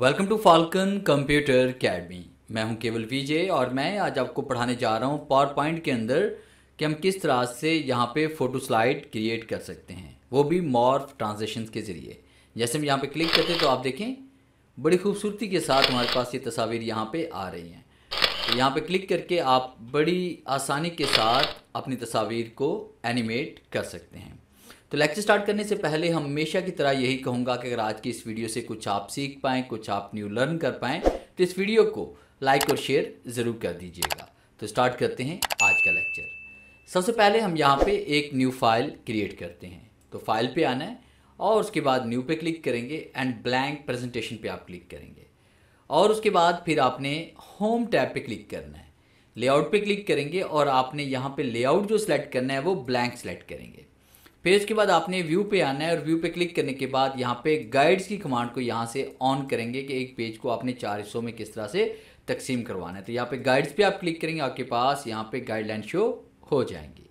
welcome to Falcon computer academy मैं हूं केवल वीजे और मैं आज आपको पढ़ाने जा रहा हूं पावर पॉइंट के अंदर कि हम किस तरह से यहां पे फोटो स्लाइड क्रिएट कर सकते हैं वो भी मॉर्फ ट्रांजेक्शन के ज़रिए जैसे हम यहां पे क्लिक करते हैं तो आप देखें बड़ी खूबसूरती के साथ हमारे पास ये तस्वीर यहाँ पर आ रही हैं तो यहाँ पर क्लिक करके आप बड़ी आसानी के साथ अपनी तस्वीर को एनिमेट कर सकते हैं तो लेक्चर स्टार्ट करने से पहले हमेशा की तरह यही कहूँगा कि अगर आज की इस वीडियो से कुछ आप सीख पाएँ कुछ आप न्यू लर्न कर पाएँ तो इस वीडियो को लाइक और शेयर ज़रूर कर दीजिएगा तो स्टार्ट करते हैं आज का लेक्चर सबसे पहले हम यहाँ पे एक न्यू फाइल क्रिएट करते हैं तो फाइल पे आना है और उसके बाद न्यू पे क्लिक करेंगे एंड ब्लैंक प्रेजेंटेशन पे आप क्लिक करेंगे और उसके बाद फिर आपने होम टैब पे क्लिक करना है लेआउट पे क्लिक करेंगे और आपने यहाँ पे लेआउट जो सिलेक्ट करना है वो ब्लैंक सेलेक्ट करेंगे पेज के बाद आपने व्यू पे आना है और व्यू पे क्लिक करने के बाद यहाँ पे गाइड्स की कमांड को यहाँ से ऑन करेंगे कि एक पेज को आपने चार हिस्सों में किस तरह से तकसीम करवाना है तो यहाँ पे गाइड्स पे आप क्लिक करेंगे आपके पास यहाँ पे गाइडलाइन शो हो जाएंगी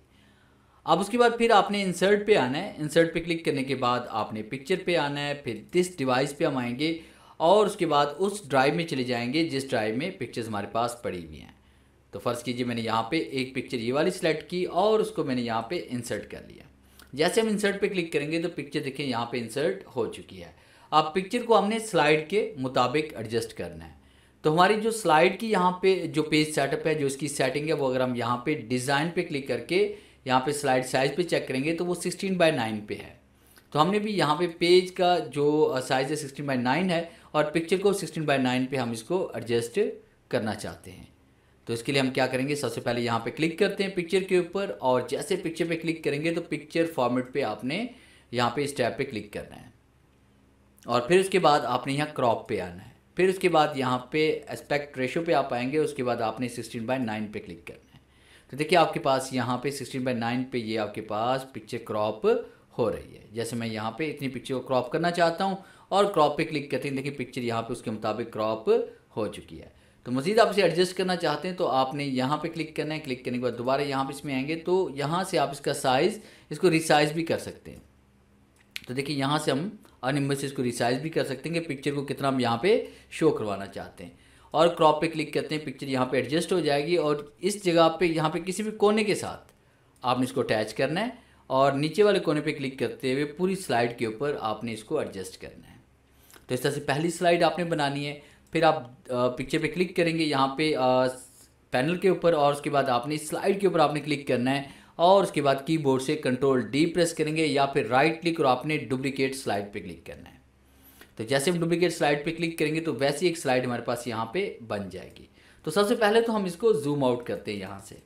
अब उसके बाद फिर आपने इंसर्ट पे आना है इंसर्ट पे क्लिक करने के बाद आपने पिक्चर पे आना है फिर दिस डिवाइस पे हम आएंगे और उसके बाद उस ड्राइव में चले जाएंगे जिस ड्राइव में पिक्चर्स हमारे पास पड़ी हुई हैं तो फ़र्ज़ कीजिए मैंने यहाँ पे एक पिक्चर ये वाली सिलेक्ट की और उसको मैंने यहाँ पे इंसर्ट कर लिया जैसे हम इंसर्ट पे क्लिक करेंगे तो पिक्चर देखिए यहाँ पे इंसर्ट हो चुकी है अब पिक्चर को हमने स्लाइड के मुताबिक एडजस्ट करना है तो हमारी जो स्लाइड की यहाँ पे जो पेज सेटअप है जो इसकी सेटिंग है वो अगर हम यहाँ पे डिज़ाइन पे क्लिक करके यहाँ पे स्लाइड साइज़ पे चेक करेंगे तो वो 16 बाय 9 पे है तो हमने भी यहाँ पे पेज का जो साइज़ है 16 बाय 9 है और पिक्चर को 16 बाय 9 पे हम इसको एडजस्ट करना चाहते हैं तो इसके लिए हम क्या करेंगे सबसे पहले यहाँ पे क्लिक करते हैं पिक्चर के ऊपर और जैसे पिक्चर पे क्लिक करेंगे तो पिक्चर फॉर्मेट पे आपने यहाँ पे इस टैब पे क्लिक करना है और फिर उसके बाद आपने यहाँ क्रॉप पे आना है फिर उसके बाद यहाँ पे एस्पेक्ट रेशो पे आप आएंगे उसके बाद आपने सिक्सटीन बाई नाइन पे क्लिक करना है तो देखिए आपके पास यहाँ पे सिक्सटीन बाई नाइन पे ये आपके पास पिक्चर क्रॉप हो रही है जैसे मैं यहाँ पे इतनी पिक्चर को क्रॉप करना चाहता हूँ और क्रॉप पे क्लिक करते हैं देखिए पिक्चर यहाँ पे उसके मुताबिक क्रॉप हो चुकी है तो मज़ीद आप इसे एडजस्ट करना चाहते हैं तो आपने यहाँ पे क्लिक करना है क्लिक करने के बाद दोबारा यहाँ पे इसमें आएंगे तो यहाँ से आप इसका साइज़ इसको रिसाइज़ भी कर सकते हैं तो देखिए यहाँ से हम अनिमत से इसको रिसाइज़ भी कर सकते हैं कि पिक्चर को कितना हम यहाँ पर शो करवाना चाहते हैं और क्रॉप पे क्लिक करते हैं पिक्चर यहाँ पर एडजस्ट हो जाएगी और इस जगह पे यहाँ पर किसी भी कोने के साथ आपने इसको अटैच करना है और नीचे वाले कोने पर क्लिक करते हुए पूरी स्लाइड के ऊपर आपने इसको एडजस्ट करना है तो इस तरह से पहली स्लाइड आपने बनानी है फिर आप पिक्चर पे क्लिक करेंगे यहाँ पे पैनल के ऊपर और उसके बाद आपने स्लाइड के ऊपर आपने क्लिक करना है और उसके बाद कीबोर्ड से कंट्रोल डी प्रेस करेंगे या फिर राइट क्लिक और आपने डुप्लीकेट स्लाइड पे क्लिक करना है तो जैसे हम डुप्लीकेट स्लाइड पे क्लिक करेंगे तो वैसी एक स्लाइड हमारे पास यहाँ पे बन जाएगी तो सबसे पहले तो हम इसको जूम आउट करते हैं यहाँ से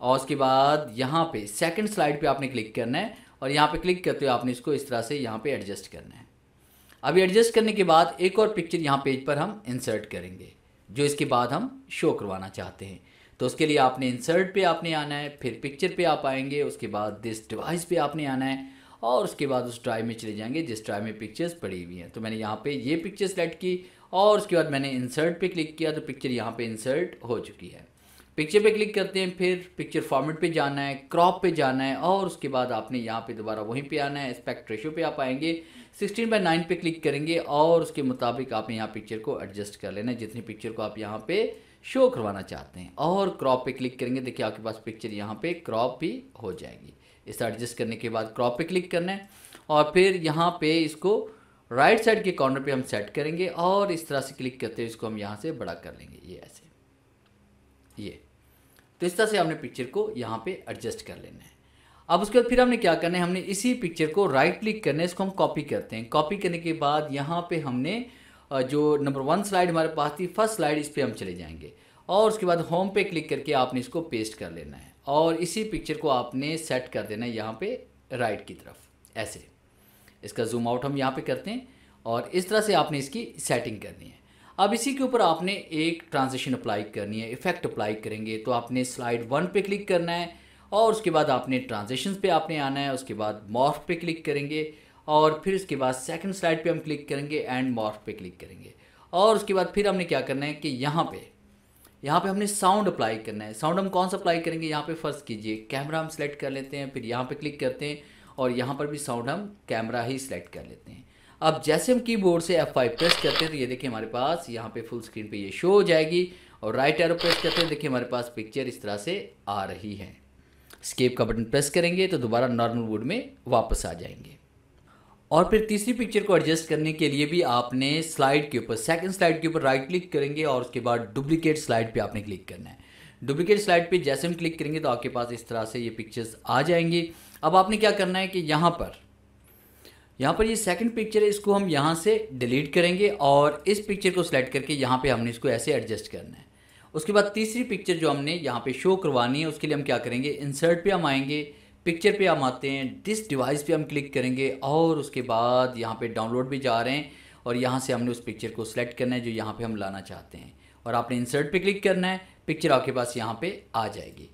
और उसके बाद यहाँ पे सेकंड स्लाइड पे आपने क्लिक करना है और यहाँ पे क्लिक करते हुए आपने इसको इस तरह से यहाँ पे एडजस्ट करना है अभी एडजस्ट करने के बाद एक और पिक्चर यहाँ पेज पर हम इंसर्ट करेंगे जो इसके बाद हम शो करवाना चाहते हैं तो उसके लिए आपने इंसर्ट पे आपने आना है फिर पिक्चर पे आप आएंगे उसके बाद दिस डिवाइस पे आपने आना है और उसके बाद उस ड्राइव में चले जाएंगे जिस ड्राइव में पिक्चर्स पड़ी हुई हैं तो मैंने यहाँ पे ये पिक्चर सेलेक्ट की और उसके बाद मैंने इंसर्ट पे क्लिक किया तो पिक्चर यहाँ पे इंसर्ट हो चुकी है पिक्चर पे क्लिक करते हैं फिर पिक्चर फॉर्मेट पे जाना है क्रॉप पे जाना है और उसके बाद आपने यहाँ पे दोबारा वहीं पे आना है एस्पेक्ट रेशो पे आप आएंगे 16 बाय 9 पे क्लिक करेंगे और उसके मुताबिक आप यहाँ पिक्चर को एडजस्ट कर लेना है जितनी पिक्चर को आप यहाँ पे शो करवाना चाहते हैं और क्रॉप पे क्लिक करेंगे देखिए आपके पास पिक्चर यहाँ पे क्रॉप भी हो जाएगी इसे एडजस्ट करने के बाद क्रॉप पे क्लिक करना है और फिर यहाँ पे इसको राइट साइड के कॉर्नर पे हम सेट करेंगे और इस तरह से क्लिक करते हुए इसको हम यहाँ से बड़ा कर लेंगे ये ऐसे ये तो इस तरह से हमने पिक्चर को यहाँ पे एडजस्ट कर लेना है अब उसके बाद फिर हमने क्या करना है हमने इसी पिक्चर को राइट क्लिक करना है इसको हम कॉपी करते हैं कॉपी करने के बाद यहाँ पे हमने जो नंबर वन स्लाइड हमारे पास थी फर्स्ट स्लाइड इस पर हम चले जाएंगे और उसके बाद होम पे क्लिक करके आपने इसको पेस्ट कर लेना है और इसी पिक्चर को आपने सेट कर देना है यहाँ पर राइट की तरफ ऐसे इसका जूम आउट हम यहाँ पर करते हैं और इस तरह से आपने इसकी सेटिंग करनी है अब इसी के ऊपर आपने एक ट्रांजेक्शन अप्लाई करनी है इफेक्ट अप्लाई करेंगे तो आपने स्लाइड वन पे क्लिक करना है और उसके बाद आपने ट्रांजेक्शन पे आपने आना है उसके बाद मॉर्फ पे क्लिक करेंगे और फिर उसके बाद सेकंड स्लाइड पे हम क्लिक करेंगे एंड मॉर्फ पे क्लिक करेंगे और उसके बाद फिर हमने क्या करना है कि यहाँ पे यहाँ पे हमने साउंड अप्लाई करना है साउंड हम कौन सा अप्लाई करेंगे यहाँ पे फर्स्ट कीजिए कैमरा हम सेलेक्ट कर लेते हैं फिर यहाँ पे क्लिक करते हैं और यहाँ पर भी साउंड हम कैमरा ही सिलेक्ट कर लेते हैं अब जैसे हम कीबोर्ड से F5 प्रेस करते हैं तो ये देखिए हमारे पास यहाँ पे फुल स्क्रीन पे ये शो हो जाएगी और राइट एरो प्रेस करते हैं देखिए हमारे पास पिक्चर इस तरह से आ रही है स्केप का बटन प्रेस करेंगे तो दोबारा नॉर्मल वोड में वापस आ जाएंगे और फिर तीसरी पिक्चर को एडजस्ट करने के लिए भी आपने स्लाइड के ऊपर सेकंड स्लाइड के ऊपर राइट क्लिक करेंगे और उसके बाद डुप्लीकेट स्लाइड पे आपने क्लिक करना है डुप्लीकेट स्लाइड पे जैसे हम क्लिक करेंगे तो आपके पास इस तरह से ये पिक्चर्स आ जाएंगे अब आपने क्या करना है कि यहाँ पर यहाँ पर ये सेकंड पिक्चर है इसको हम यहाँ से डिलीट करेंगे और इस पिक्चर को सिलेक्ट करके यहाँ पे हमने इसको ऐसे एडजस्ट करना है उसके बाद तीसरी पिक्चर जो हमने यहाँ पे शो करवानी है उसके लिए हम क्या करेंगे इंसर्ट पे हम आएंगे पिक्चर पे हम आते हैं डिस डिवाइस पे हम क्लिक करेंगे और उसके बाद यहाँ पर डाउनलोड भी जा रहे हैं और यहाँ से हमने उस पिक्चर को सिलेक्ट करना है जो यहाँ पर हम लाना चाहते हैं और आपने इंसर्ट पर क्लिक करना है पिक्चर आपके पास यहाँ पर आ जाएगी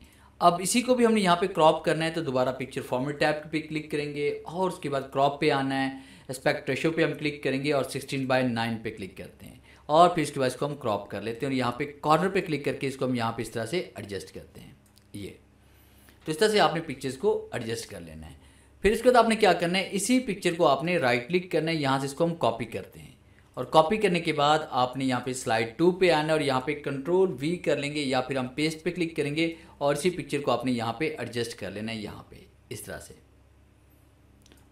अब इसी को भी हमने यहाँ पे क्रॉप करना है तो दोबारा पिक्चर फॉर्मेट टैब पे क्लिक करेंगे और उसके बाद क्रॉप पे आना है एस्पेक्ट रेशो पे हम क्लिक करेंगे और 16 बाय 9 पे क्लिक करते हैं और फिर इसके बाद इसको हम क्रॉप कर लेते हैं और यहाँ पे कॉर्नर पे क्लिक करके इसको हम यहाँ पे इस तरह से एडजस्ट करते हैं ये तो इस तरह से आपने पिक्चर्स को एडजस्ट कर लेना है फिर इसके बाद आपने क्या करना है इसी पिक्चर को आपने राइट क्लिक करना है यहाँ से इसको हम कॉपी करते हैं और कॉपी करने के बाद आपने यहाँ पे स्लाइड टू पे आना और यहाँ पे कंट्रोल वी कर लेंगे या फिर हम पेस्ट पे क्लिक करेंगे और इसी पिक्चर को आपने यहाँ पे एडजस्ट कर लेना है यहाँ पे इस तरह से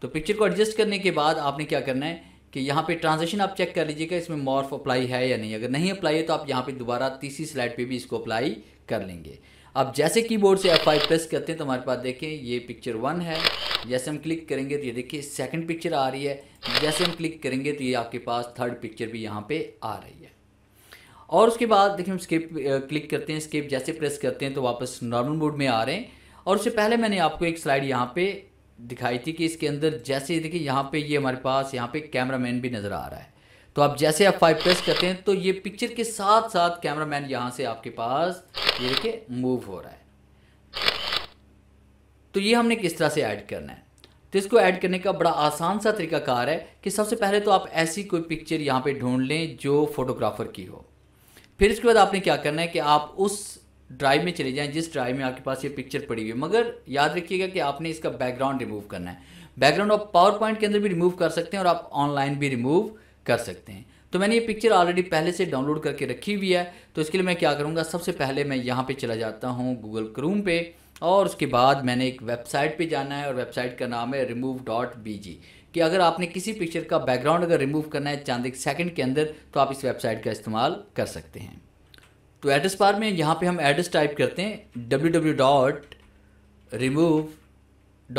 तो पिक्चर को एडजस्ट करने के बाद आपने क्या करना है कि यहाँ पे ट्रांजेक्शन आप चेक कर लीजिएगा इसमें मॉर्फ अप्लाई है या नहीं अगर नहीं अप्लाई है तो आप यहाँ पर दोबारा तीसरी स्लाइड पर भी इसको अप्लाई कर लेंगे अब जैसे कीबोर्ड से एफ प्रेस करते हैं तो हमारे पास देखें ये पिक्चर वन है जैसे हम क्लिक करेंगे तो ये देखिए सेकंड पिक्चर आ रही है जैसे हम क्लिक करेंगे तो ये आपके पास थर्ड पिक्चर भी यहाँ पे आ रही है और उसके बाद देखिए हम स्केप क्लिक करते हैं स्केप जैसे प्रेस करते हैं तो वापस नॉर्मल मोड में आ रहे हैं और उससे पहले मैंने आपको एक स्लाइड यहाँ पर दिखाई थी कि इसके अंदर जैसे देखिए यहाँ पर ये हमारे पास यहाँ पर कैमरा भी नज़र आ रहा है तो आप जैसे आप फाइव प्रेस करते हैं तो ये पिक्चर के साथ साथ कैमरा यहाँ से आपके पास ये देखिए मूव हो रहा है तो ये हमने किस तरह से ऐड करना है तो इसको ऐड करने का बड़ा आसान सा तरीका कार है कि सबसे पहले तो आप ऐसी कोई पिक्चर यहाँ पे ढूंढ लें जो फोटोग्राफर की हो फिर इसके बाद आपने क्या करना है कि आप उस ड्राइव में चले जाएं जिस ड्राइव में आपके पास ये पिक्चर पड़ी हुई है मगर याद रखिएगा कि आपने इसका बैकग्राउंड रिमूव करना है बैकग्राउंड आप पावर पॉइंट के अंदर भी रिमूव कर सकते हैं और आप ऑनलाइन भी रिमूव कर सकते हैं तो मैंने ये पिक्चर ऑलरेडी पहले से डाउनलोड करके रखी हुई है तो इसके लिए मैं क्या करूँगा सबसे पहले मैं यहाँ पर चला जाता हूँ गूगल क्रूम पर और उसके बाद मैंने एक वेबसाइट पे जाना है और वेबसाइट का नाम है रिमूव डॉट बी जी कि अगर आपने किसी पिक्चर का बैकग्राउंड अगर रिमूव करना है चांद एक सेकंड के अंदर तो आप इस वेबसाइट का इस्तेमाल कर सकते हैं तो एड्रेस बार में यहाँ पे हम एड्रेस टाइप करते हैं W W dot remove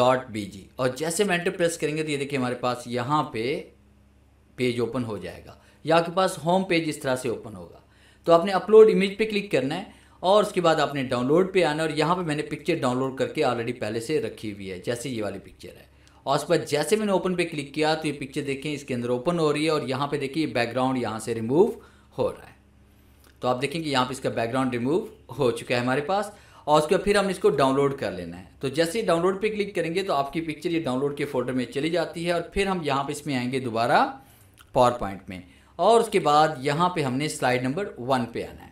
dot B G और जैसे हम एंटर प्रेस करेंगे तो ये देखिए हमारे पास यहाँ पे पेज ओपन हो जाएगा या आपके पास होम पेज इस तरह से ओपन होगा तो आपने अपलोड इमेज पे क्लिक करना है और उसके बाद आपने डाउनलोड पे आना और यहाँ पे मैंने पिक्चर डाउनलोड करके ऑलरेडी पहले से रखी हुई है जैसे ये वाली पिक्चर है और उस पर जैसे मैंने ओपन पे क्लिक किया तो ये पिक्चर देखें इसके अंदर ओपन हो रही है और यहाँ पे देखिए बैकग्राउंड यहाँ से रिमूव हो रहा है तो आप देखेंगे यहाँ पर इसका बैकग्राउंड रिमूव हो चुका है हमारे पास और उसके बाद फिर हम इसको डाउनलोड कर लेना है तो जैसे ही डाउनलोड पर क्लिक करेंगे तो आपकी पिक्चर ये डाउनलोड के फोल्डर में चली जाती है और फिर हम यहाँ पर इसमें आएंगे दोबारा पावर पॉइंट में और उसके बाद यहाँ पर हमने स्लाइड नंबर वन पे आना है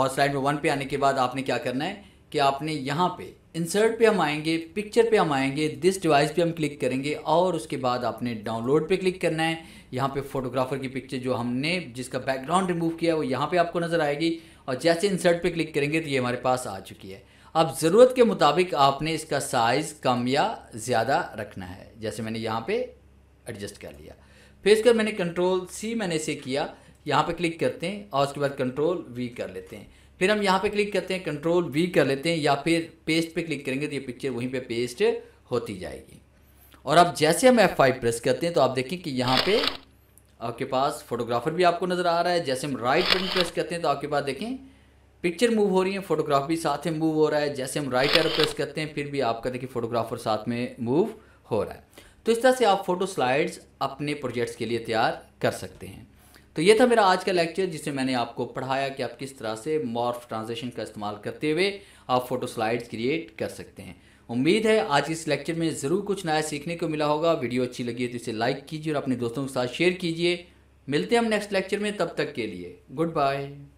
और स्लाइड नंबर वन पे आने के बाद आपने क्या करना है कि आपने यहाँ पे इंसर्ट पे हम आएंगे पिक्चर पे हम आएंगे दिस डिवाइस पे हम क्लिक करेंगे और उसके बाद आपने डाउनलोड पे क्लिक करना है यहाँ पे फोटोग्राफर की पिक्चर जो हमने जिसका बैकग्राउंड रिमूव किया है वो यहाँ पे आपको नज़र आएगी और जैसे इंसर्ट पे क्लिक करेंगे तो ये हमारे पास आ चुकी है अब ज़रूरत के मुताबिक आपने इसका साइज़ कम या ज़्यादा रखना है जैसे मैंने यहाँ पर एडजस्ट कर लिया फिर इसका मैंने कंट्रोल सी मैंने इसे किया यहाँ पे क्लिक करते हैं और उसके बाद कंट्रोल वी कर लेते हैं फिर हम यहाँ पे क्लिक करते हैं कंट्रोल वी कर लेते हैं या फिर पेस्ट पे क्लिक करेंगे तो ये पिक्चर वहीं पे पेस्ट होती जाएगी और अब जैसे हम एफ फाइव प्रेस करते हैं तो आप देखें कि यहाँ पे आपके पास फोटोग्राफर भी आपको नज़र आ रहा है जैसे हम राइट बटन प्रेस करते हैं तो आपके पास देखें पिक्चर मूव हो रही है फोटोग्राफ भी साथ में मूव हो रहा है जैसे हम राइट एयर प्रेस करते हैं फिर भी आपका देखिए फोटोग्राफर साथ में मूव हो रहा है तो इस तरह से आप फोटो स्लाइड्स अपने प्रोजेक्ट्स के लिए तैयार कर सकते हैं तो ये था मेरा आज का लेक्चर जिसमें मैंने आपको पढ़ाया कि आप किस तरह से मॉर्फ ट्रांजेक्शन का इस्तेमाल करते हुए आप फोटो स्लाइड्स क्रिएट कर सकते हैं उम्मीद है आज इस लेक्चर में ज़रूर कुछ नया सीखने को मिला होगा वीडियो अच्छी लगी है तो इसे लाइक कीजिए और अपने दोस्तों के साथ शेयर कीजिए मिलते हैं हम नेक्स्ट लेक्चर में तब तक के लिए गुड बाय